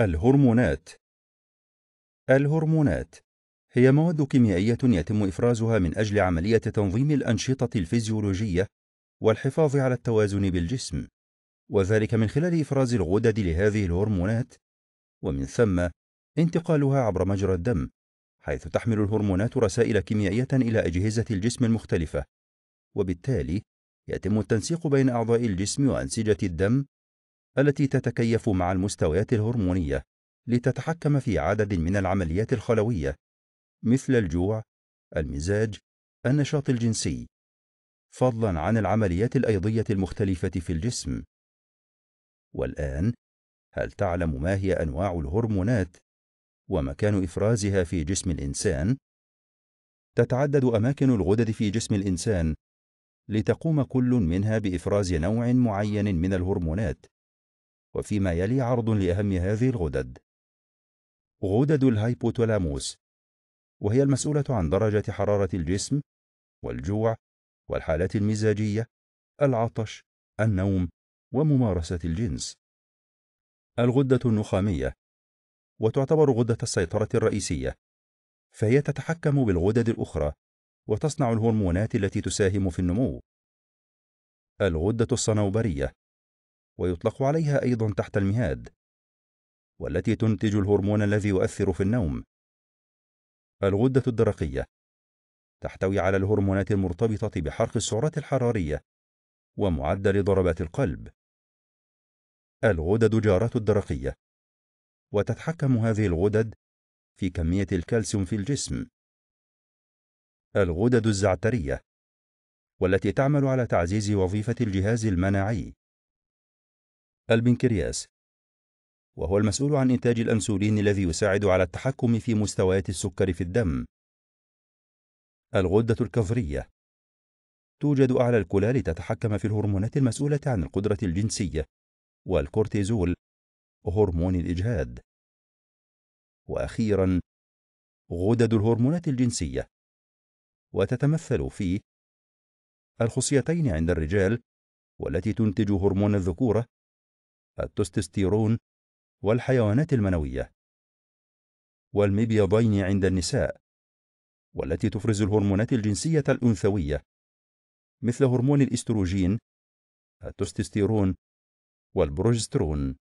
الهرمونات الهرمونات هي مواد كيميائية يتم إفرازها من أجل عملية تنظيم الأنشطة الفيزيولوجية والحفاظ على التوازن بالجسم وذلك من خلال إفراز الغدد لهذه الهرمونات ومن ثم انتقالها عبر مجرى الدم حيث تحمل الهرمونات رسائل كيميائية إلى أجهزة الجسم المختلفة وبالتالي يتم التنسيق بين أعضاء الجسم وأنسجة الدم التي تتكيف مع المستويات الهرمونية لتتحكم في عدد من العمليات الخلوية مثل الجوع، المزاج، النشاط الجنسي، فضلاً عن العمليات الأيضية المختلفة في الجسم. والآن، هل تعلم ما هي أنواع الهرمونات ومكان إفرازها في جسم الإنسان؟ تتعدد أماكن الغدد في جسم الإنسان لتقوم كل منها بإفراز نوع معين من الهرمونات وفيما يلي عرض لأهم هذه الغدد غدد الهايبوتولاموس وهي المسؤولة عن درجة حرارة الجسم والجوع والحالات المزاجية العطش النوم وممارسة الجنس الغدة النخامية وتعتبر غدة السيطرة الرئيسية فهي تتحكم بالغدد الأخرى وتصنع الهرمونات التي تساهم في النمو الغدة الصنوبرية ويطلق عليها أيضا تحت المهاد والتي تنتج الهرمون الذي يؤثر في النوم الغدة الدرقية تحتوي على الهرمونات المرتبطة بحرق السعرات الحرارية ومعدل ضربات القلب الغدد جارات الدرقية وتتحكم هذه الغدد في كمية الكالسيوم في الجسم الغدد الزعترية والتي تعمل على تعزيز وظيفة الجهاز المناعي البنكرياس وهو المسؤول عن إنتاج الأنسولين الذي يساعد على التحكم في مستويات السكر في الدم الغدة الكظرية توجد أعلى الكلى لتتحكم في الهرمونات المسؤولة عن القدرة الجنسية والكورتيزول هرمون الإجهاد وأخيرا غدد الهرمونات الجنسية وتتمثل في الخصيتين عند الرجال والتي تنتج هرمون الذكورة التستستيرون والحيوانات المنوية والمبيضين عند النساء والتي تفرز الهرمونات الجنسية الأنثوية مثل هرمون الاستروجين التستستيرون والبروجسترون